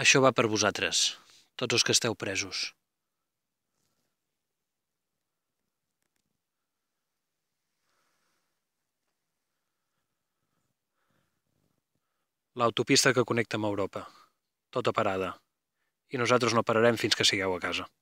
Això va per vosaltres, tots els que esteu presos. L'autopista que connecta amb Europa. Tota parada. I nosaltres no pararem fins que sigueu a casa.